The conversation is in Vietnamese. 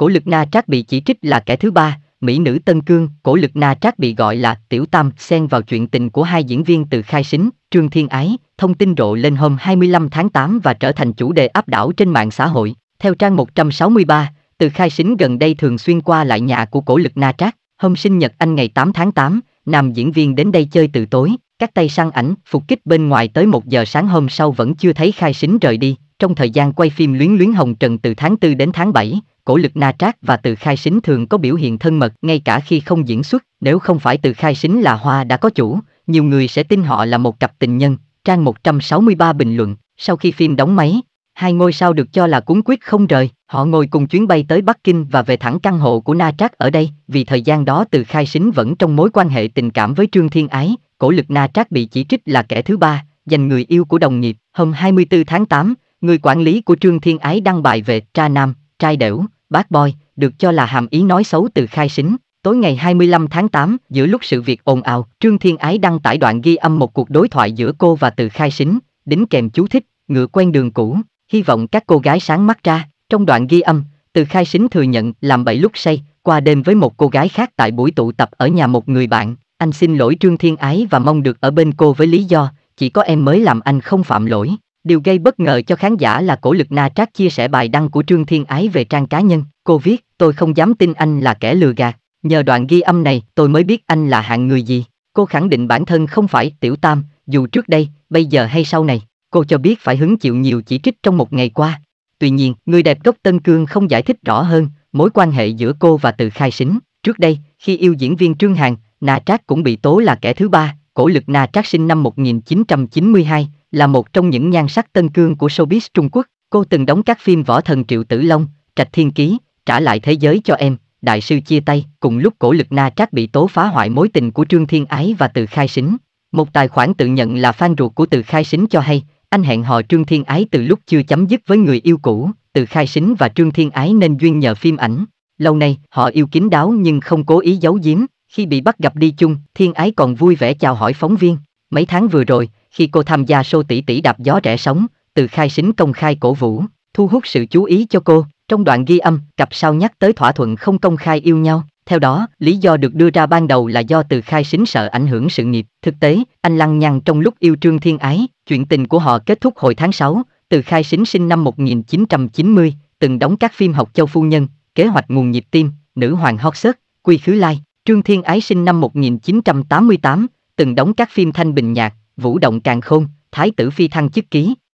Cổ lực Na Trác bị chỉ trích là kẻ thứ ba, mỹ nữ Tân Cương, cổ lực Na Trác bị gọi là Tiểu Tam xen vào chuyện tình của hai diễn viên từ khai sính, Trương Thiên Ái, thông tin rộ lên hôm 25 tháng 8 và trở thành chủ đề áp đảo trên mạng xã hội. Theo trang 163, từ khai sính gần đây thường xuyên qua lại nhà của cổ lực Na Trác, hôm sinh nhật anh ngày 8 tháng 8, nam diễn viên đến đây chơi từ tối, các tay săn ảnh phục kích bên ngoài tới 1 giờ sáng hôm sau vẫn chưa thấy khai sính rời đi. Trong thời gian quay phim Luyến Luyến Hồng Trần từ tháng 4 đến tháng 7, cổ lực Na Trác và Từ Khai Sính thường có biểu hiện thân mật ngay cả khi không diễn xuất, nếu không phải Từ Khai Sính là hoa đã có chủ, nhiều người sẽ tin họ là một cặp tình nhân. Trang 163 bình luận, sau khi phim đóng máy, hai ngôi sao được cho là cuốn quyết không rời, họ ngồi cùng chuyến bay tới Bắc Kinh và về thẳng căn hộ của Na Trác ở đây, vì thời gian đó Từ Khai Sính vẫn trong mối quan hệ tình cảm với Trương Thiên Ái, cổ lực Na Trác bị chỉ trích là kẻ thứ ba, dành người yêu của đồng nghiệp. Hôm 24 tháng 8, người quản lý của Trương Thiên Ái đăng bài về Tra Nam, trai đểu, Bad Boy, được cho là hàm ý nói xấu từ khai sính. Tối ngày 25 tháng 8, giữa lúc sự việc ồn ào, Trương Thiên Ái đăng tải đoạn ghi âm một cuộc đối thoại giữa cô và từ khai sính, đính kèm chú thích, ngựa quen đường cũ, hy vọng các cô gái sáng mắt ra. Trong đoạn ghi âm, từ khai sính thừa nhận làm bậy lúc say, qua đêm với một cô gái khác tại buổi tụ tập ở nhà một người bạn. Anh xin lỗi Trương Thiên Ái và mong được ở bên cô với lý do, chỉ có em mới làm anh không phạm lỗi. Điều gây bất ngờ cho khán giả là cổ lực Na Trác chia sẻ bài đăng của Trương Thiên Ái về trang cá nhân. Cô viết, tôi không dám tin anh là kẻ lừa gạt. Nhờ đoạn ghi âm này tôi mới biết anh là hạng người gì. Cô khẳng định bản thân không phải tiểu tam, dù trước đây, bây giờ hay sau này. Cô cho biết phải hứng chịu nhiều chỉ trích trong một ngày qua. Tuy nhiên, người đẹp gốc Tân Cương không giải thích rõ hơn mối quan hệ giữa cô và Từ Khai Sính. Trước đây, khi yêu diễn viên Trương Hàn, Na Trác cũng bị tố là kẻ thứ ba. Cổ lực Na Trác sinh năm 1992, là một trong những nhan sắc tân cương của showbiz Trung Quốc. Cô từng đóng các phim võ thần Triệu Tử Long, Trạch Thiên Ký, Trả lại thế giới cho em, Đại sư chia tay. Cùng lúc cổ lực Na Trác bị tố phá hoại mối tình của Trương Thiên Ái và Từ Khai Sính. Một tài khoản tự nhận là fan ruột của Từ Khai Sính cho hay, anh hẹn hò Trương Thiên Ái từ lúc chưa chấm dứt với người yêu cũ, Từ Khai Sính và Trương Thiên Ái nên duyên nhờ phim ảnh. Lâu nay, họ yêu kín đáo nhưng không cố ý giấu giếm, khi bị bắt gặp đi chung, Thiên Ái còn vui vẻ chào hỏi phóng viên. Mấy tháng vừa rồi, khi cô tham gia show tỷ tỷ đạp gió rẻ sóng, từ khai sính công khai cổ vũ, thu hút sự chú ý cho cô. Trong đoạn ghi âm, cặp sao nhắc tới thỏa thuận không công khai yêu nhau. Theo đó, lý do được đưa ra ban đầu là do từ khai sính sợ ảnh hưởng sự nghiệp. Thực tế, anh lăng nhăng trong lúc yêu Trương Thiên Ái, chuyện tình của họ kết thúc hồi tháng 6, từ khai sính sinh năm 1990, từng đóng các phim học châu phu nhân, kế hoạch nguồn nhịp tim, nữ hoàng hot Sức, quy khứ lai. Trương Thiên Ái sinh năm 1988, từng đóng các phim thanh bình nhạc, vũ động càng khôn, thái tử phi thăng chức ký.